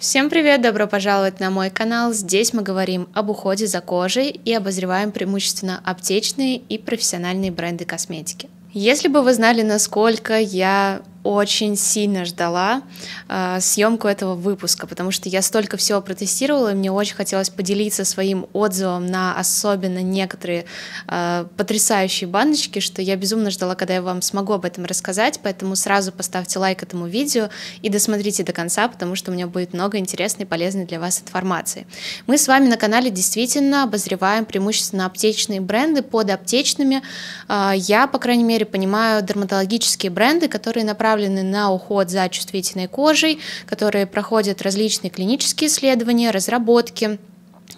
Всем привет! Добро пожаловать на мой канал. Здесь мы говорим об уходе за кожей и обозреваем преимущественно аптечные и профессиональные бренды косметики. Если бы вы знали, насколько я очень сильно ждала э, съемку этого выпуска, потому что я столько всего протестировала, и мне очень хотелось поделиться своим отзывом на особенно некоторые э, потрясающие баночки, что я безумно ждала, когда я вам смогу об этом рассказать, поэтому сразу поставьте лайк этому видео и досмотрите до конца, потому что у меня будет много интересной и полезной для вас информации. Мы с вами на канале действительно обозреваем преимущественно аптечные бренды под аптечными. Э, я, по крайней мере, понимаю дерматологические бренды, которые направлены направлены на уход за чувствительной кожей, которые проходят различные клинические исследования, разработки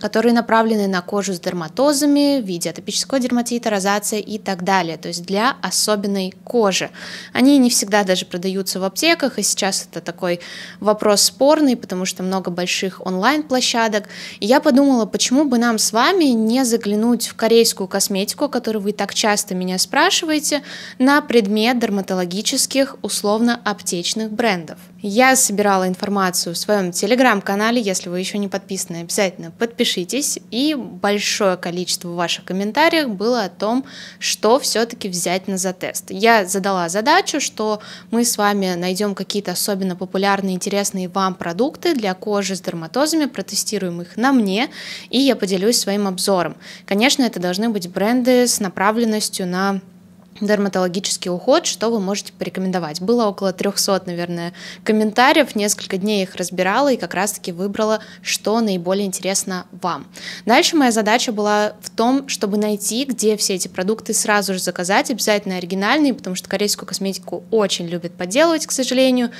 которые направлены на кожу с дерматозами в виде атопического дерматита, розация и так далее, то есть для особенной кожи. Они не всегда даже продаются в аптеках, и сейчас это такой вопрос спорный, потому что много больших онлайн-площадок. И я подумала, почему бы нам с вами не заглянуть в корейскую косметику, которую вы так часто меня спрашиваете, на предмет дерматологических условно-аптечных брендов. Я собирала информацию в своем телеграм-канале. Если вы еще не подписаны, обязательно подпишитесь. И большое количество ваших комментариев было о том, что все-таки взять на затест. Я задала задачу, что мы с вами найдем какие-то особенно популярные, интересные вам продукты для кожи с дерматозами, протестируем их на мне, и я поделюсь своим обзором. Конечно, это должны быть бренды с направленностью на дерматологический уход, что вы можете порекомендовать. Было около 300, наверное, комментариев, несколько дней их разбирала и как раз-таки выбрала, что наиболее интересно вам. Дальше моя задача была в том, чтобы найти, где все эти продукты сразу же заказать, обязательно оригинальные, потому что корейскую косметику очень любят подделывать, к сожалению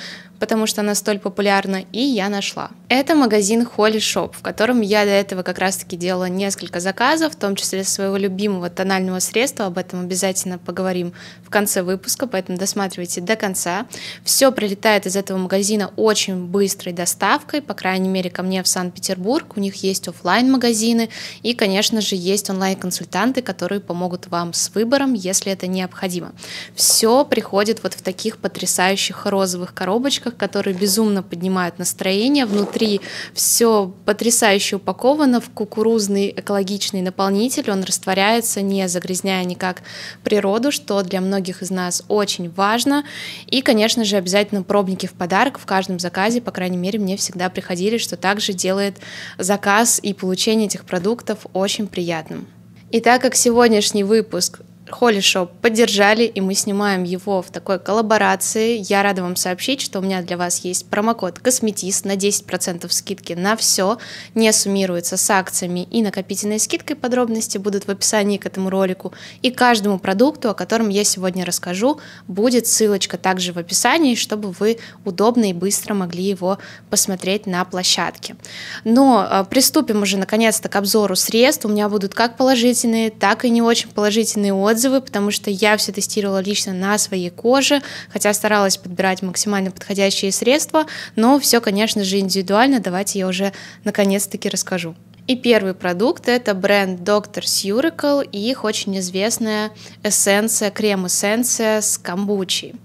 потому что она столь популярна, и я нашла. Это магазин Holy Shop, в котором я до этого как раз-таки делала несколько заказов, в том числе своего любимого тонального средства, об этом обязательно поговорим в конце выпуска, поэтому досматривайте до конца. Все прилетает из этого магазина очень быстрой доставкой, по крайней мере, ко мне в Санкт-Петербург. У них есть офлайн магазины и, конечно же, есть онлайн-консультанты, которые помогут вам с выбором, если это необходимо. Все приходит вот в таких потрясающих розовых коробочках, упаковках, которые безумно поднимают настроение. Внутри все потрясающе упаковано в кукурузный экологичный наполнитель. Он растворяется, не загрязняя никак природу, что для многих из нас очень важно. И, конечно же, обязательно пробники в подарок в каждом заказе, по крайней мере, мне всегда приходили, что также делает заказ и получение этих продуктов очень приятным. И так как сегодняшний выпуск Холли Шоп поддержали, и мы снимаем его в такой коллаборации. Я рада вам сообщить, что у меня для вас есть промокод «Косметист» на 10% скидки на все, не суммируется с акциями и накопительной скидкой. Подробности будут в описании к этому ролику. И каждому продукту, о котором я сегодня расскажу, будет ссылочка также в описании, чтобы вы удобно и быстро могли его посмотреть на площадке. Но э, приступим уже наконец-то к обзору средств. У меня будут как положительные, так и не очень положительные отзывы отзывы, потому что я все тестировала лично на своей коже, хотя старалась подбирать максимально подходящие средства, но все, конечно же, индивидуально. Давайте я уже наконец-таки расскажу. И первый продукт — это бренд Dr. Surical и их очень известная эссенция, крем-эссенция с камбучей.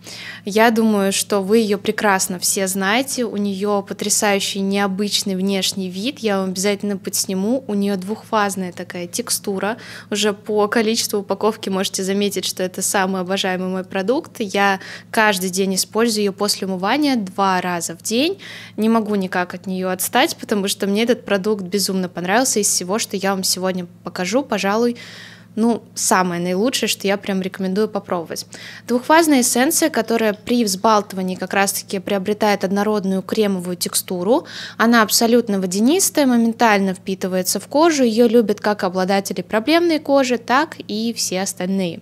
Я думаю, что вы ее прекрасно все знаете, у нее потрясающий необычный внешний вид, я вам обязательно подсниму, у нее двухфазная такая текстура, уже по количеству упаковки можете заметить, что это самый обожаемый мой продукт, я каждый день использую ее после умывания два раза в день, не могу никак от нее отстать, потому что мне этот продукт безумно понравился, понравился из всего, что я вам сегодня покажу, пожалуй, ну, самое наилучшее, что я прям рекомендую попробовать. Двухфазная эссенция, которая при взбалтывании как раз-таки приобретает однородную кремовую текстуру. Она абсолютно водянистая, моментально впитывается в кожу. Ее любят как обладатели проблемной кожи, так и все остальные.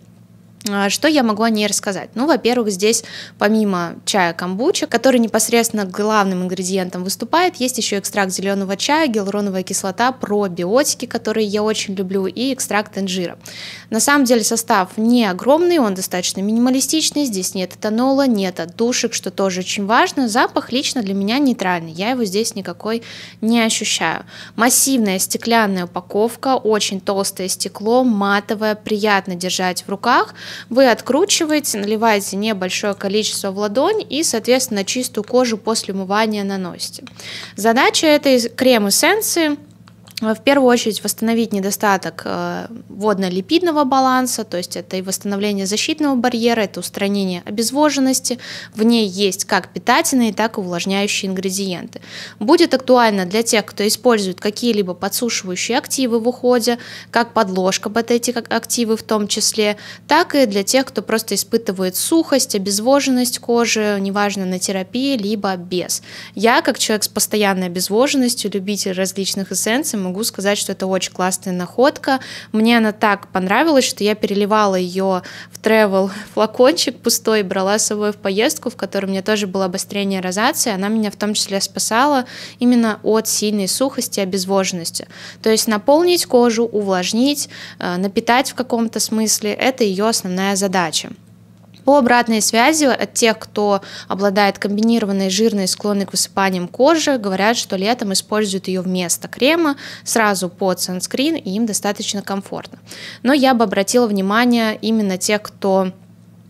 А, что я могу о ней рассказать? Ну, во-первых, здесь помимо чая камбуча, который непосредственно главным ингредиентом выступает, есть еще экстракт зеленого чая, гиалуроновая кислота, пробиотики, которые я очень люблю, и экстракт инжира. На самом деле состав не огромный, он достаточно минималистичный, здесь нет этанола, нет отдушек, что тоже очень важно. Запах лично для меня нейтральный, я его здесь никакой не ощущаю. Массивная стеклянная упаковка, очень толстое стекло, матовое, приятно держать в руках – вы откручиваете, наливаете небольшое количество в ладонь и, соответственно, чистую кожу после умывания наносите. Задача этой крем эссенции Э, в первую очередь восстановить недостаток э, водно-липидного баланса, то есть это и восстановление защитного барьера, это устранение обезвоженности. В ней есть как питательные, так и увлажняющие ингредиенты. Будет актуально для тех, кто использует какие-либо подсушивающие активы в уходе, как подложка под эти активы в том числе, так и для тех, кто просто испытывает сухость, обезвоженность кожи, неважно на терапии, либо без. Я, как человек с постоянной обезвоженностью, любитель различных эссенций, могу сказать, что это очень классная находка. Мне она так понравилась, что я переливала ее в travel флакончик пустой, брала с собой в поездку, в которой у меня тоже было обострение розации. Она меня в том числе спасала именно от сильной сухости, обезвоженности. То есть наполнить кожу, увлажнить, э, напитать в каком-то смысле – это ее основная задача. По обратной связи от тех, кто обладает комбинированной жирной, склонной к высыпаниям кожи, говорят, что летом используют ее вместо крема, сразу под санскрин, и им достаточно комфортно. Но я бы обратила внимание именно тех, кто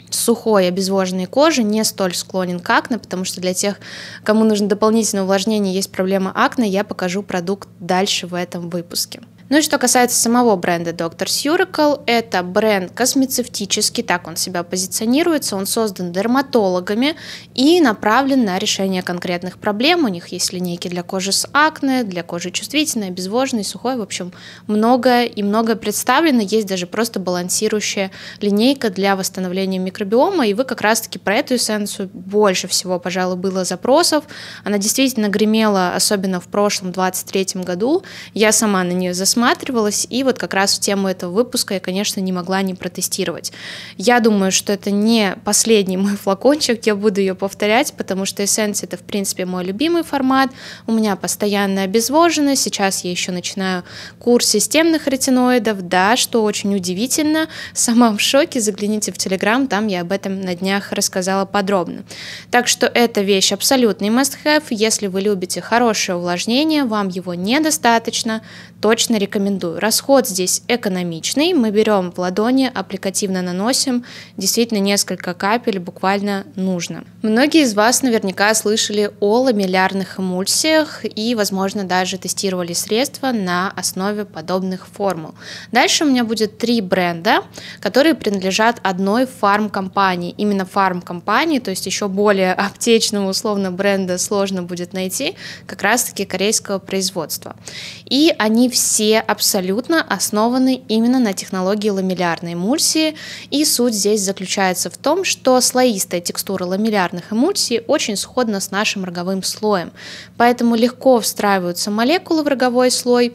сухой обезвоженной кожи не столь склонен к акне, потому что для тех, кому нужно дополнительное увлажнение, есть проблема акне, я покажу продукт дальше в этом выпуске. Ну и что касается самого бренда Dr. Surical, это бренд космецевтический, так он себя позиционируется, он создан дерматологами и направлен на решение конкретных проблем. У них есть линейки для кожи с акне, для кожи чувствительной, обезвоженной, сухой, в общем, много и много представлено. Есть даже просто балансирующая линейка для восстановления микробиома, и вы как раз-таки про эту эссенцию больше всего, пожалуй, было запросов. Она действительно гремела, особенно в прошлом 23 году. Я сама на нее засмотрела рассматривалось, и вот как раз в тему этого выпуска я, конечно, не могла не протестировать. Я думаю, что это не последний мой флакончик, я буду ее повторять, потому что эссенция это, в принципе, мой любимый формат, у меня постоянно обезвожено, сейчас я еще начинаю курс системных ретиноидов, да, что очень удивительно, сама в шоке, загляните в Телеграм, там я об этом на днях рассказала подробно. Так что эта вещь абсолютный must-have, если вы любите хорошее увлажнение, вам его недостаточно, точно рекомендую. Расход здесь экономичный, мы берем в ладони, аппликативно наносим, действительно несколько капель буквально нужно. Многие из вас наверняка слышали о ламеллярных эмульсиях и, возможно, даже тестировали средства на основе подобных формул. Дальше у меня будет три бренда, которые принадлежат одной фармкомпании, именно фармкомпании, то есть еще более аптечного условно бренда сложно будет найти, как раз-таки корейского производства. И они все абсолютно основаны именно на технологии ламеллярной эмульсии, и суть здесь заключается в том, что слоистая текстура ламеллярных эмульсий очень сходна с нашим роговым слоем, поэтому легко встраиваются молекулы в роговой слой,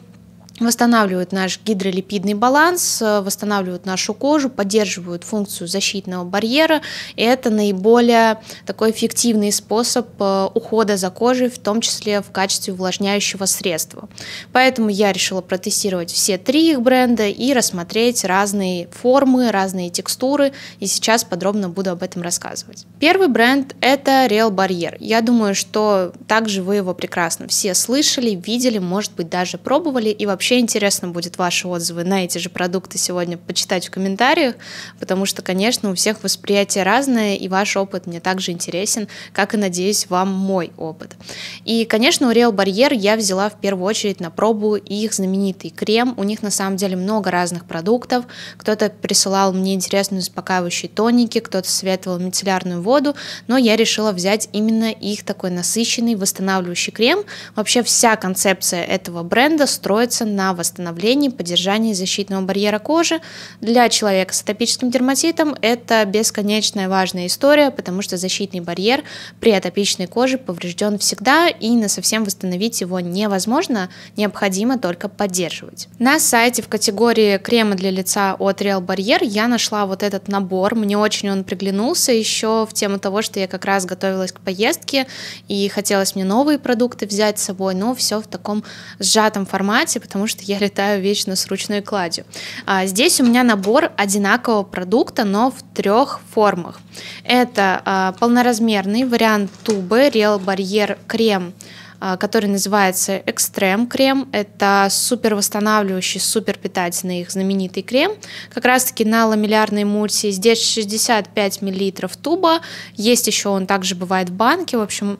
восстанавливают наш гидролипидный баланс, э, восстанавливают нашу кожу, поддерживают функцию защитного барьера, и это наиболее такой эффективный способ э, ухода за кожей, в том числе в качестве увлажняющего средства. Поэтому я решила протестировать все три их бренда и рассмотреть разные формы, разные текстуры, и сейчас подробно буду об этом рассказывать. Первый бренд – это Real Barrier. Я думаю, что также вы его прекрасно все слышали, видели, может быть, даже пробовали и вообще Вообще интересно будет ваши отзывы на эти же продукты сегодня почитать в комментариях, потому что, конечно, у всех восприятие разное, и ваш опыт мне также интересен, как и, надеюсь, вам мой опыт. И, конечно, у Real Barrier я взяла в первую очередь на пробу их знаменитый крем. У них на самом деле много разных продуктов. Кто-то присылал мне интересные успокаивающие тоники, кто-то советовал мицеллярную воду, но я решила взять именно их такой насыщенный восстанавливающий крем. Вообще вся концепция этого бренда строится на на восстановление и поддержание защитного барьера кожи. Для человека с атопическим дерматитом это бесконечная важная история, потому что защитный барьер при атопичной коже поврежден всегда, и на совсем восстановить его невозможно, необходимо только поддерживать. На сайте в категории крема для лица от Real Barrier я нашла вот этот набор, мне очень он приглянулся еще в тему того, что я как раз готовилась к поездке, и хотелось мне новые продукты взять с собой, но все в таком сжатом формате, потому потому что я летаю вечно с ручной кладью. А здесь у меня набор одинакового продукта, но в трех формах. Это а, полноразмерный вариант тубы Real Barrier крем а, который называется Extreme крем. Это супер восстанавливающий, супер питательный их знаменитый крем. Как раз таки на ламеллярной эмульсии. Здесь 65 мл туба. Есть еще он также бывает в банке. В общем,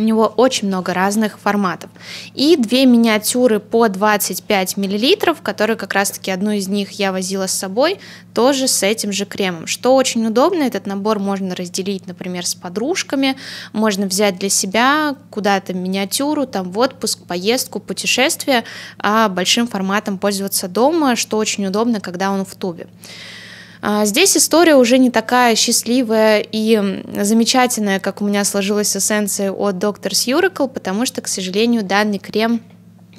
у него очень много разных форматов. И две миниатюры по 25 мл, которые как раз-таки одну из них я возила с собой, тоже с этим же кремом. Что очень удобно, этот набор можно разделить, например, с подружками, можно взять для себя куда-то миниатюру, там в отпуск, поездку, путешествие, а большим форматом пользоваться дома, что очень удобно, когда он в тубе. А, здесь история уже не такая счастливая и замечательная, как у меня сложилась эссенция от Доктор Сьюрикл, потому что, к сожалению, данный крем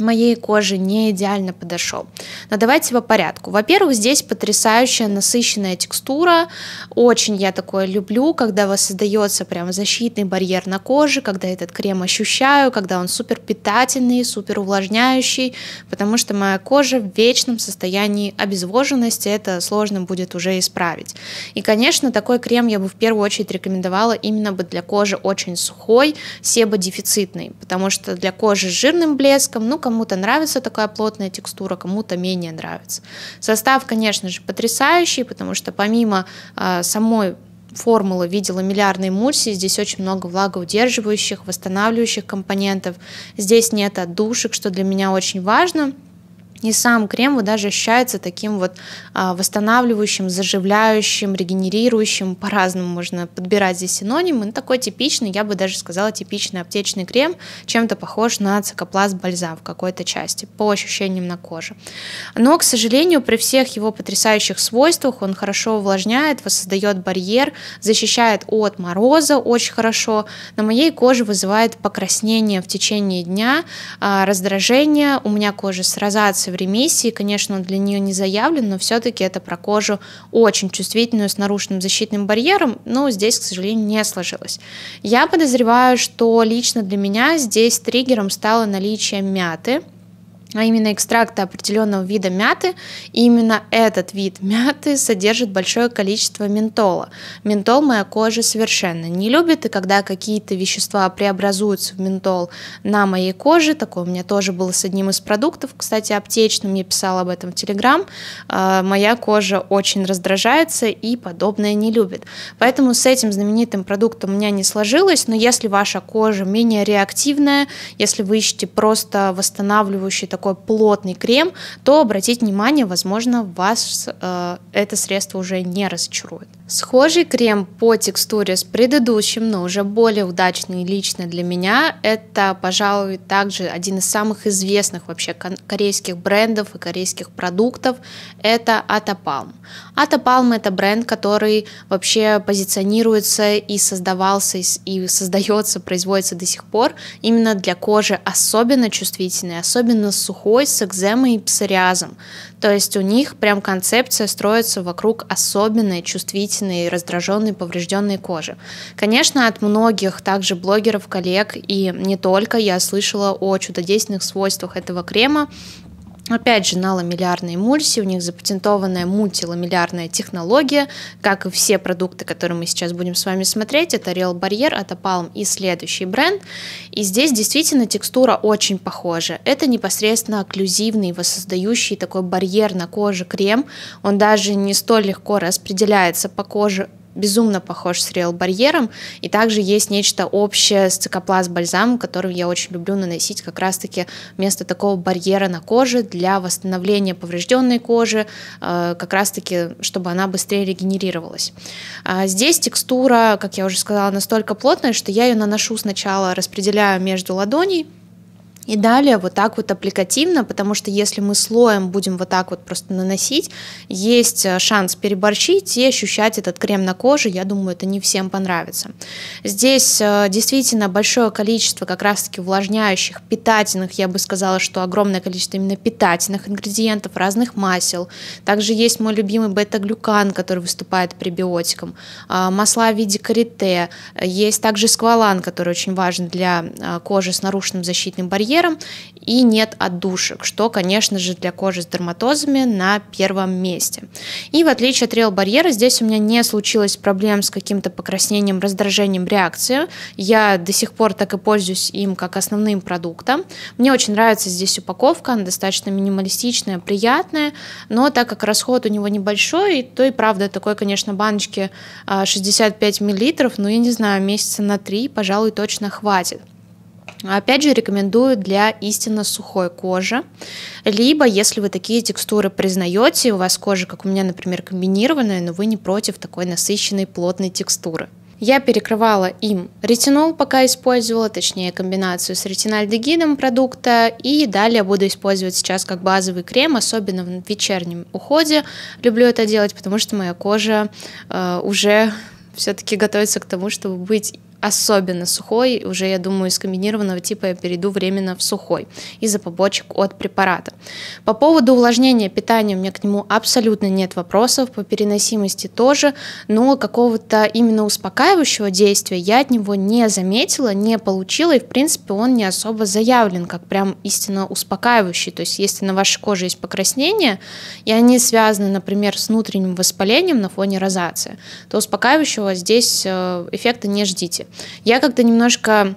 моей кожи не идеально подошел. Но давайте по порядку. Во-первых, здесь потрясающая насыщенная текстура. Очень я такое люблю, когда воссоздается прям защитный барьер на коже, когда этот крем ощущаю, когда он супер питательный, супер увлажняющий, потому что моя кожа в вечном состоянии обезвоженности, это сложно будет уже исправить. И, конечно, такой крем я бы в первую очередь рекомендовала именно бы для кожи очень сухой, себодефицитной, потому что для кожи с жирным блеском, ну, кому-то нравится такая плотная текстура, кому-то менее нравится. Состав, конечно же, потрясающий, потому что помимо э, самой формулы видела миллиардной эмульсии, здесь очень много влагоудерживающих, восстанавливающих компонентов, здесь нет отдушек, что для меня очень важно – и сам крем кремовый даже ощущается таким вот а, восстанавливающим, заживляющим, регенерирующим. По-разному можно подбирать здесь синонимы. Ну, такой типичный, я бы даже сказала, типичный аптечный крем, чем-то похож на цикопласт бальзам в какой-то части, по ощущениям на коже. Но, к сожалению, при всех его потрясающих свойствах он хорошо увлажняет, воссоздает барьер, защищает от мороза очень хорошо. На моей коже вызывает покраснение в течение дня, а, раздражение, у меня кожа с розацией в ремиссии, конечно, он для нее не заявлен, но все-таки это про кожу очень чувствительную с нарушенным защитным барьером, но здесь, к сожалению, не сложилось. Я подозреваю, что лично для меня здесь триггером стало наличие мяты, а именно экстракта определенного вида мяты. И именно этот вид мяты содержит большое количество ментола. Ментол моя кожа совершенно не любит, и когда какие-то вещества преобразуются в ментол на моей коже, такое у меня тоже было с одним из продуктов, кстати, аптечным, я писала об этом в Телеграм, а, моя кожа очень раздражается и подобное не любит. Поэтому с этим знаменитым продуктом у меня не сложилось, но если ваша кожа менее реактивная, если вы ищете просто восстанавливающий такой такой плотный крем, то обратите внимание, возможно, вас э, это средство уже не разочарует. Схожий крем по текстуре с предыдущим, но уже более удачный лично для меня, это, пожалуй, также один из самых известных вообще корейских брендов и корейских продуктов, это Атапалм. Атапалм это бренд, который вообще позиционируется и создавался, и создается, производится до сих пор именно для кожи особенно чувствительной, особенно сухой, сухой с экземой и псориазом. То есть у них прям концепция строится вокруг особенной, чувствительной, раздраженной, поврежденной кожи. Конечно, от многих также блогеров, коллег и не только я слышала о чудодейственных свойствах этого крема, Опять же, на ламеллярной эмульсии, у них запатентованная мультиламиллярная технология, как и все продукты, которые мы сейчас будем с вами смотреть, это Real Barrier, это Palm и следующий бренд. И здесь действительно текстура очень похожа. Это непосредственно окклюзивный, воссоздающий такой барьер на коже крем. Он даже не столь легко распределяется по коже безумно похож с реал-барьером, и также есть нечто общее с цикопласт-бальзамом, который я очень люблю наносить как раз-таки вместо такого барьера на коже для восстановления поврежденной кожи, э, как раз-таки, чтобы она быстрее регенерировалась. А здесь текстура, как я уже сказала, настолько плотная, что я ее наношу сначала, распределяю между ладоней, и далее вот так вот аппликативно, потому что если мы слоем будем вот так вот просто наносить, есть э, шанс переборщить и ощущать этот крем на коже. Я думаю, это не всем понравится. Здесь э, действительно большое количество как раз-таки увлажняющих, питательных, я бы сказала, что огромное количество именно питательных ингредиентов, разных масел. Также есть мой любимый бета-глюкан, который выступает пребиотиком. А, масла в виде карите. Есть также сквалан, который очень важен для э, кожи с нарушенным защитным барьером барьером и нет отдушек, что, конечно же, для кожи с дерматозами на первом месте. И в отличие от реал-барьера, здесь у меня не случилось проблем с каким-то покраснением, раздражением реакции. Я до сих пор так и пользуюсь им как основным продуктом. Мне очень нравится здесь упаковка, она достаточно минималистичная, приятная, но так как расход у него небольшой, то и правда, такой, конечно, баночки 65 а, мл, ну я не знаю, месяца на 3, пожалуй, точно хватит. Опять же, рекомендую для истинно сухой кожи. Либо, если вы такие текстуры признаете, у вас кожа, как у меня, например, комбинированная, но вы не против такой насыщенной плотной текстуры. Я перекрывала им ретинол, пока использовала, точнее комбинацию с ретинальдегидом продукта, и далее буду использовать сейчас как базовый крем, особенно в вечернем уходе. Люблю это делать, потому что моя кожа э, уже все-таки готовится к тому, чтобы быть особенно сухой, уже, я думаю, из комбинированного типа я перейду временно в сухой из-за побочек от препарата. По поводу увлажнения питания у меня к нему абсолютно нет вопросов, по переносимости тоже, но какого-то именно успокаивающего действия я от него не заметила, не получила, и, в принципе, он не особо заявлен как прям истинно успокаивающий. То есть, если на вашей коже есть покраснения, и они связаны, например, с внутренним воспалением на фоне розации, то успокаивающего здесь э, эффекта не ждите. Я как-то немножко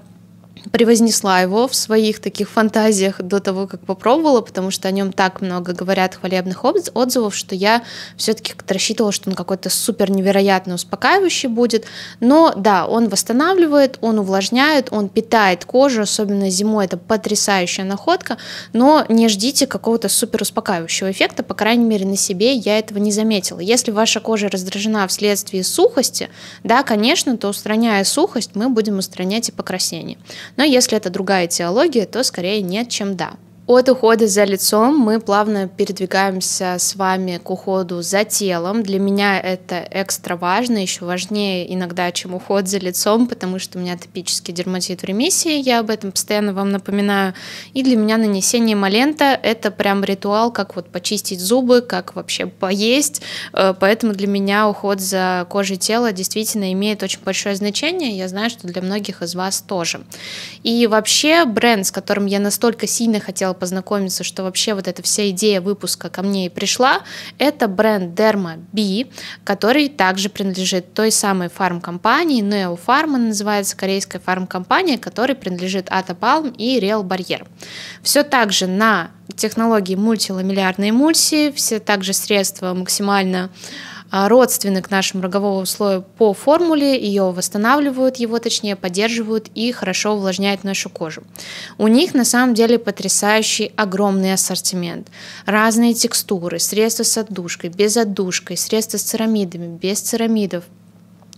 превознесла его в своих таких фантазиях до того, как попробовала, потому что о нем так много говорят хвалебных отзывов, что я все-таки рассчитывала, что он какой-то супер невероятно успокаивающий будет. Но да, он восстанавливает, он увлажняет, он питает кожу, особенно зимой это потрясающая находка, но не ждите какого-то супер успокаивающего эффекта, по крайней мере на себе я этого не заметила. Если ваша кожа раздражена вследствие сухости, да, конечно, то устраняя сухость, мы будем устранять и покраснение. Но если это другая теология, то скорее нет, чем да. От ухода за лицом мы плавно передвигаемся с вами к уходу за телом. Для меня это экстра важно, еще важнее иногда, чем уход за лицом, потому что у меня топический дерматит в ремиссии, я об этом постоянно вам напоминаю. И для меня нанесение малента — это прям ритуал, как вот почистить зубы, как вообще поесть. Э, поэтому для меня уход за кожей тела действительно имеет очень большое значение. Я знаю, что для многих из вас тоже. И вообще бренд, с которым я настолько сильно хотела познакомиться, что вообще вот эта вся идея выпуска ко мне и пришла, это бренд Derma B, который также принадлежит той самой фармкомпании, Neo Pharma называется, корейская фармкомпания, которой принадлежит Атабалм и Real Barrier. Все также на технологии мультиламеллярной эмульсии, все также средства максимально а, к нашему роговому слою по формуле, ее восстанавливают, его точнее поддерживают и хорошо увлажняют нашу кожу. У них на самом деле потрясающий огромный ассортимент. Разные текстуры, средства с отдушкой, без отдушкой, средства с церамидами, без церамидов,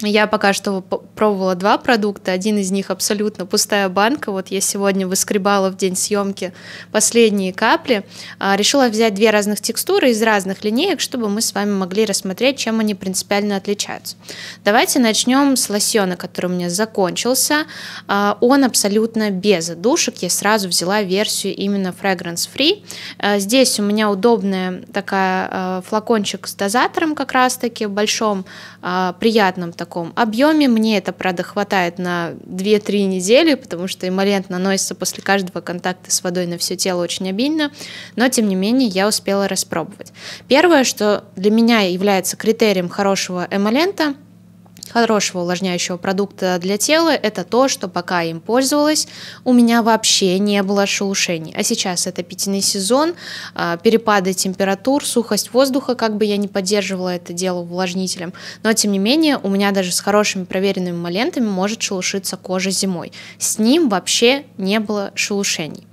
я пока что пробовала два продукта. Один из них абсолютно пустая банка. Вот я сегодня выскребала в день съемки последние капли. А, решила взять две разных текстуры из разных линеек, чтобы мы с вами могли рассмотреть, чем они принципиально отличаются. Давайте начнем с лосьона, который у меня закончился. А, он абсолютно без одушек. Я сразу взяла версию именно Fragrance Free. А, здесь у меня удобная такая флакончик с дозатором как раз-таки в большом а, приятном таком объеме. Мне это, правда, хватает на 2-3 недели, потому что эмолент наносится после каждого контакта с водой на все тело очень обильно, но, тем не менее, я успела распробовать. Первое, что для меня является критерием хорошего эмолента – хорошего увлажняющего продукта для тела – это то, что пока я им пользовалась, у меня вообще не было шелушений. А сейчас это пятийный сезон, а, перепады температур, сухость воздуха, как бы я не поддерживала это дело увлажнителем. Но, тем не менее, у меня даже с хорошими проверенными малентами может шелушиться кожа зимой. С ним вообще не было шелушений.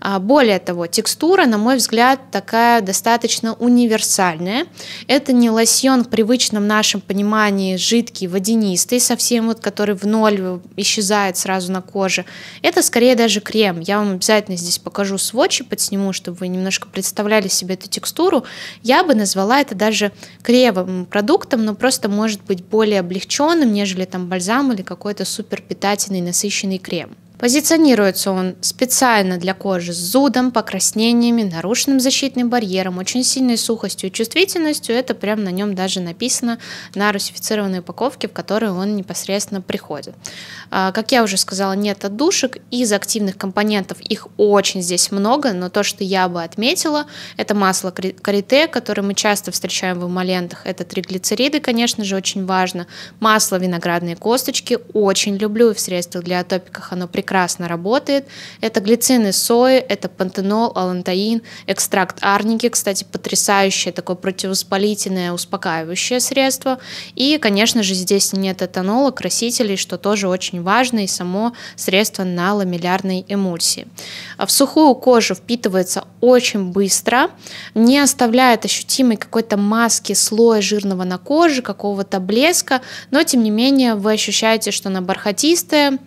А, более того, текстура, на мой взгляд, такая достаточно универсальная. Это не лосьон в привычном нашем понимании жидкий, водянистый, совсем вот который в ноль исчезает сразу на коже. Это скорее даже крем. Я вам обязательно здесь покажу сводчи, подсниму, чтобы вы немножко представляли себе эту текстуру. Я бы назвала это даже кремовым продуктом, но просто может быть более облегченным, нежели там бальзам или какой-то суперпитательный насыщенный крем. Позиционируется он специально для кожи с зудом, покраснениями, нарушенным защитным барьером, очень сильной сухостью и чувствительностью. Это прям на нем даже написано на русифицированной упаковке, в которой он непосредственно приходит. А, как я уже сказала, нет отдушек. Из активных компонентов их очень здесь много, но то, что я бы отметила, это масло карите, которое мы часто встречаем в эмолентах. Это триглицериды, конечно же, очень важно. Масло виноградные косточки очень люблю. В средствах для атопиках оно прекрасно прекрасно работает. Это глицин из сои, это пантенол, алантаин, экстракт арники, кстати, потрясающее такое противовоспалительное, успокаивающее средство. И, конечно же, здесь нет этанола, красителей, что тоже очень важно, и само средство на ламеллярной эмульсии. А в сухую кожу впитывается очень быстро, не оставляет ощутимой какой-то маски, слоя жирного на коже, какого-то блеска, но тем не менее вы ощущаете, что она бархатистая,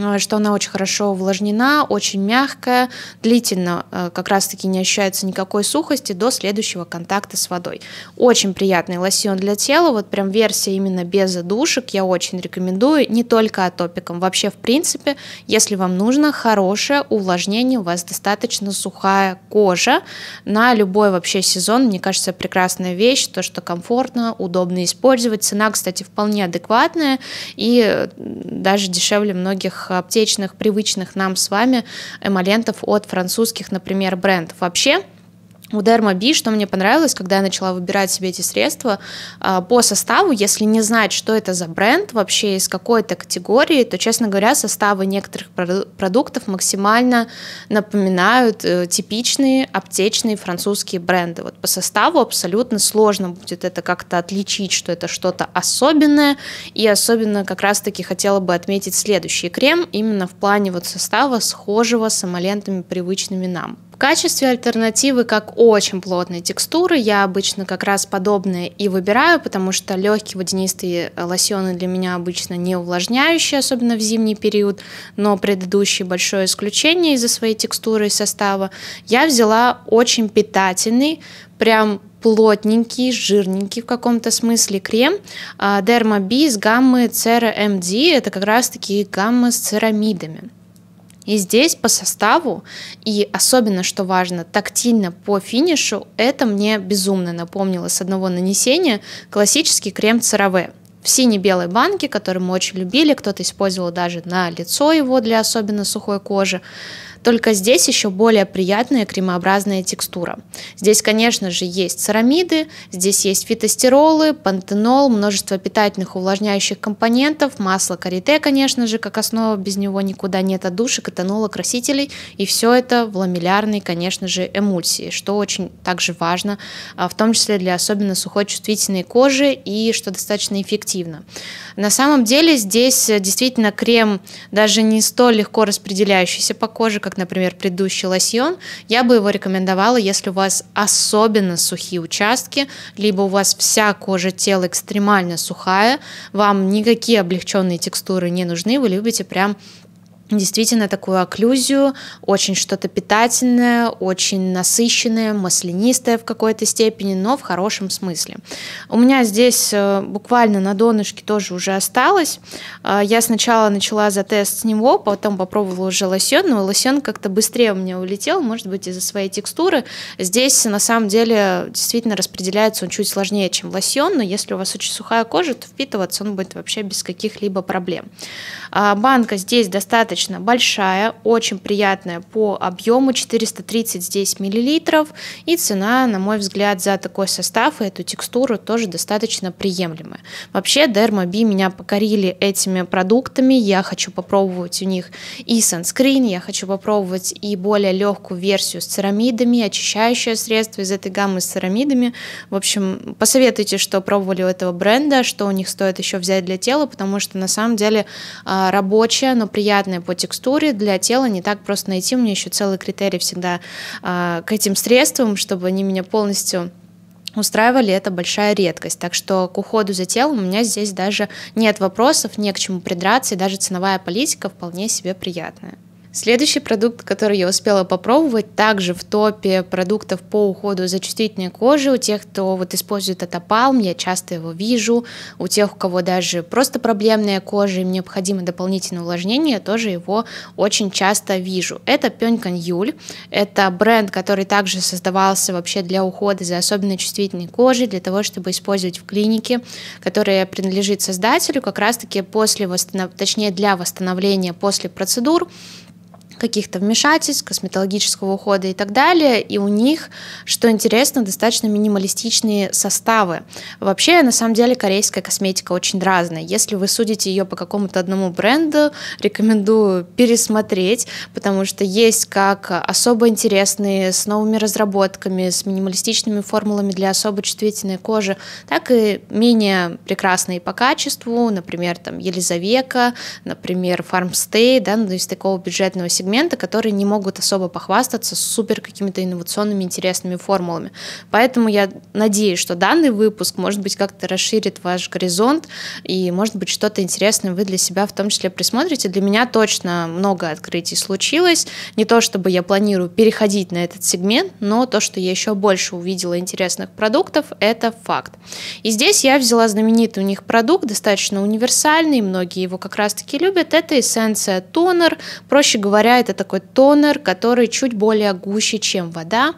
а, что она очень хорошо увлажнена, очень мягкая, длительно э, как раз-таки не ощущается никакой сухости до следующего контакта с водой. Очень приятный лосьон для тела, вот прям версия именно без задушек, я очень рекомендую, не только атопикам, вообще в принципе, если вам нужно хорошее увлажнение, у вас достаточно сухая кожа на любой вообще сезон, мне кажется, прекрасная вещь, то, что комфортно, удобно использовать, цена, кстати, вполне адекватная и даже дешевле многих тех аптечных, привычных нам с вами эмолентов от французских, например, брендов. Вообще, у дермаби, что мне понравилось, когда я начала выбирать себе эти средства а, по составу, если не знать, что это за бренд вообще, из какой-то категории, то, честно говоря, составы некоторых продуктов максимально напоминают э, типичные аптечные французские бренды. Вот по составу абсолютно сложно будет это как-то отличить, что это что-то особенное, и особенно как раз-таки хотела бы отметить следующий крем, именно в плане вот состава, схожего с амолентами, привычными нам качестве альтернативы как очень плотной текстуры я обычно как раз подобные и выбираю, потому что легкие водянистые э, лосьоны для меня обычно не увлажняющие, особенно в зимний период, но предыдущее большое исключение из-за своей текстуры и состава. Я взяла очень питательный, прям плотненький, жирненький в каком-то смысле крем э, Derma B из гаммы Cera Это как раз-таки гамма с церамидами. И здесь по составу, и особенно, что важно, тактильно по финишу, это мне безумно напомнило с одного нанесения классический крем Цераве в сине-белой банке, который мы очень любили, кто-то использовал даже на лицо его для особенно сухой кожи. Только здесь еще более приятная кремообразная текстура. Здесь, конечно же, есть церамиды, здесь есть фитостеролы, пантенол, множество питательных увлажняющих компонентов, масло карите, конечно же, как основа, без него никуда нет отдушек, а этанола, красителей, и все это в ламеллярной, конечно же, эмульсии, что очень также важно, а, в том числе для особенно сухой чувствительной кожи и что достаточно эффективно. На самом деле здесь э, действительно крем даже не столь легко распределяющийся по коже, как например, предыдущий лосьон, я бы его рекомендовала, если у вас особенно сухие участки, либо у вас вся кожа тела экстремально сухая, вам никакие облегченные текстуры не нужны, вы любите прям действительно такую окклюзию, очень что-то питательное, очень насыщенное, маслянистое в какой-то степени, но в хорошем смысле. У меня здесь э, буквально на донышке тоже уже осталось. Э, я сначала начала за тест с него, потом попробовала уже лосьон, но лосьон как-то быстрее у меня улетел, может быть, из-за своей текстуры. Здесь, на самом деле, действительно распределяется он чуть сложнее, чем лосьон, но если у вас очень сухая кожа, то впитываться он будет вообще без каких-либо проблем. А, банка здесь достаточно достаточно большая, очень приятная по объему, 430 здесь миллилитров, и цена, на мой взгляд, за такой состав и эту текстуру тоже достаточно приемлемая. Вообще, Derma Dermobi меня покорили этими продуктами, я хочу попробовать у них и санскрин, я хочу попробовать и более легкую версию с церамидами, очищающее средство из этой гаммы с церамидами. В общем, посоветуйте, что пробовали у этого бренда, что у них стоит еще взять для тела, потому что на самом деле а, рабочая, но приятная по текстуре для тела не так просто найти. У меня еще целый критерий всегда э, к этим средствам, чтобы они меня полностью устраивали, это большая редкость. Так что к уходу за телом у меня здесь даже нет вопросов, не к чему придраться, и даже ценовая политика вполне себе приятная. Следующий продукт, который я успела попробовать, также в топе продуктов по уходу за чувствительной кожей. У тех, кто вот использует атопалм, я часто его вижу. У тех, у кого даже просто проблемная кожа, им необходимо дополнительное увлажнение, я тоже его очень часто вижу. Это Пёнькан Юль. Это бренд, который также создавался вообще для ухода за особенно чувствительной кожей, для того, чтобы использовать в клинике, которая принадлежит создателю как раз-таки после восстанов... точнее для восстановления после процедур, каких-то вмешательств, косметологического ухода и так далее. И у них, что интересно, достаточно минималистичные составы. Вообще, на самом деле, корейская косметика очень разная. Если вы судите ее по какому-то одному бренду, рекомендую пересмотреть, потому что есть как особо интересные с новыми разработками, с минималистичными формулами для особо чувствительной кожи, так и менее прекрасные по качеству, например, там Елизавека, например, Farmstay да, ну, из такого бюджетного сегмента сегмента, которые не могут особо похвастаться супер какими-то инновационными интересными формулами. Поэтому я надеюсь, что данный выпуск, может быть, как-то расширит ваш горизонт, и, может быть, что-то интересное вы для себя в том числе присмотрите. Для меня точно много открытий случилось. Не то, чтобы я планирую переходить на этот сегмент, но то, что я еще больше увидела интересных продуктов, это факт. И здесь я взяла знаменитый у них продукт, достаточно универсальный, многие его как раз-таки любят, это эссенция тонер, проще говоря, это такой тонер, который чуть более гуще, чем вода.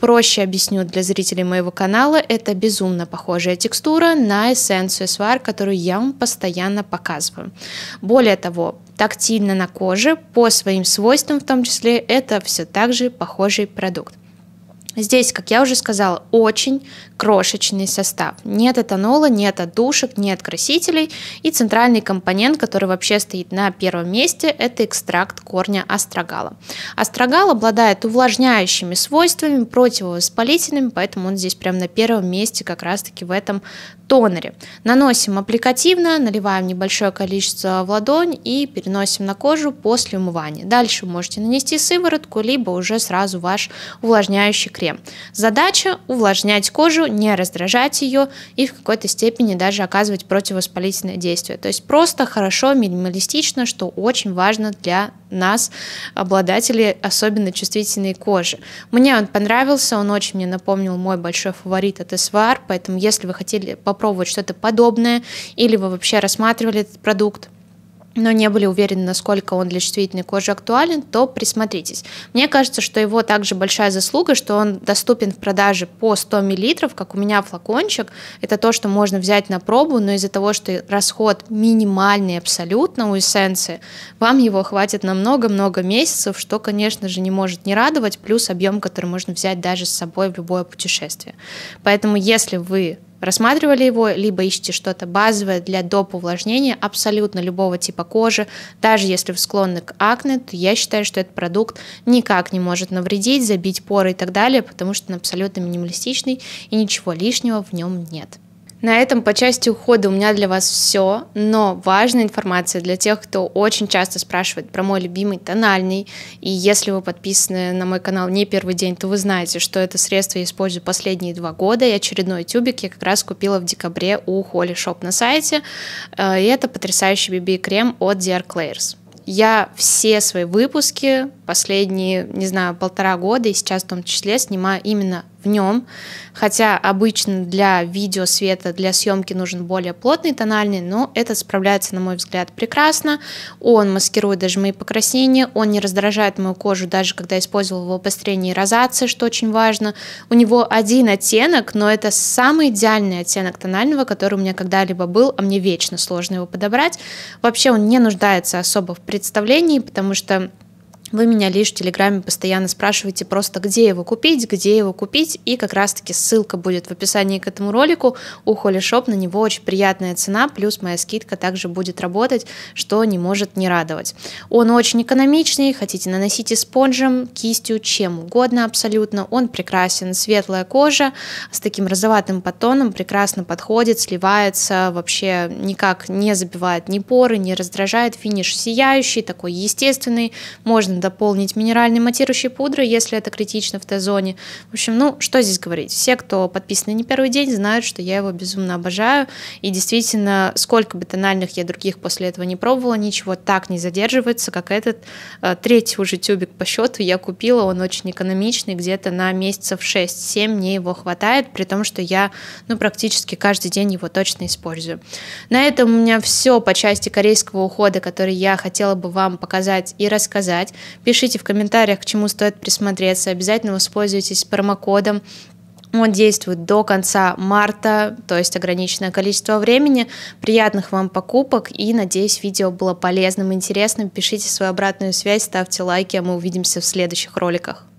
Проще объясню для зрителей моего канала, это безумно похожая текстура на эссенцию SVR, которую я вам постоянно показываю. Более того, тактильно на коже, по своим свойствам в том числе, это все также похожий продукт. Здесь, как я уже сказала, очень крошечный состав. Нет этанола, нет отдушек, нет красителей. И центральный компонент, который вообще стоит на первом месте, это экстракт корня астрагала. Астрагал обладает увлажняющими свойствами, противовоспалительными, поэтому он здесь прямо на первом месте как раз-таки в этом тонере. Наносим аппликативно, наливаем небольшое количество в ладонь и переносим на кожу после умывания. Дальше можете нанести сыворотку, либо уже сразу ваш увлажняющий крем. Задача увлажнять кожу, не раздражать ее и в какой-то степени даже оказывать противовоспалительное действие. То есть просто хорошо, минималистично, что очень важно для нас, обладателей особенно чувствительной кожи. Мне он понравился, он очень мне напомнил мой большой фаворит от SVR, поэтому если вы хотели попробовать попробовать что-то подобное, или вы вообще рассматривали этот продукт, но не были уверены, насколько он для чувствительной кожи актуален, то присмотритесь. Мне кажется, что его также большая заслуга, что он доступен в продаже по 100 мл, как у меня флакончик. Это то, что можно взять на пробу, но из-за того, что расход минимальный абсолютно у эссенции, вам его хватит на много-много месяцев, что, конечно же, не может не радовать, плюс объем, который можно взять даже с собой в любое путешествие. Поэтому, если вы рассматривали его, либо ищите что-то базовое для доп. увлажнения абсолютно любого типа кожи, даже если вы склонны к акне, то я считаю, что этот продукт никак не может навредить, забить поры и так далее, потому что он абсолютно минималистичный и ничего лишнего в нем нет. На этом по части ухода у меня для вас все, но важная информация для тех, кто очень часто спрашивает про мой любимый тональный, и если вы подписаны на мой канал не первый день, то вы знаете, что это средство я использую последние два года, и очередной тюбик я как раз купила в декабре у Холли Shop на сайте, э, и это потрясающий BB-крем от Dear Claire's. Я все свои выпуски последние, не знаю, полтора года и сейчас в том числе снимаю именно в нем. Хотя обычно для видео света, для съемки нужен более плотный тональный, но этот справляется, на мой взгляд, прекрасно. Он маскирует даже мои покраснения, он не раздражает мою кожу, даже когда использовал его обострение и розации, что очень важно. У него один оттенок, но это самый идеальный оттенок тонального, который у меня когда-либо был, а мне вечно сложно его подобрать. Вообще он не нуждается особо в представлении, потому что вы меня лишь в Телеграме постоянно спрашиваете просто, где его купить, где его купить, и как раз-таки ссылка будет в описании к этому ролику. У Холли Шоп на него очень приятная цена, плюс моя скидка также будет работать, что не может не радовать. Он очень экономичный, хотите наносите спонжем, кистью, чем угодно абсолютно. Он прекрасен, светлая кожа с таким розоватым подтоном прекрасно подходит, сливается, вообще никак не забивает ни поры, не раздражает. Финиш сияющий, такой естественный, можно дополнить минеральной матирующей пудрой, если это критично в Т-зоне. В общем, ну, что здесь говорить? Все, кто подписаны не первый день, знают, что я его безумно обожаю. И действительно, сколько бы тональных я других после этого не пробовала, ничего так не задерживается, как этот э, третий уже тюбик по счету я купила. Он очень экономичный, где-то на месяцев 6-7 мне его хватает, при том, что я ну, практически каждый день его точно использую. На этом у меня все по части корейского ухода, который я хотела бы вам показать и рассказать. Пишите в комментариях, к чему стоит присмотреться. Обязательно воспользуйтесь промокодом. Он действует до конца марта, то есть ограниченное количество времени. Приятных вам покупок и надеюсь, видео было полезным и интересным. Пишите свою обратную связь, ставьте лайки, а мы увидимся в следующих роликах.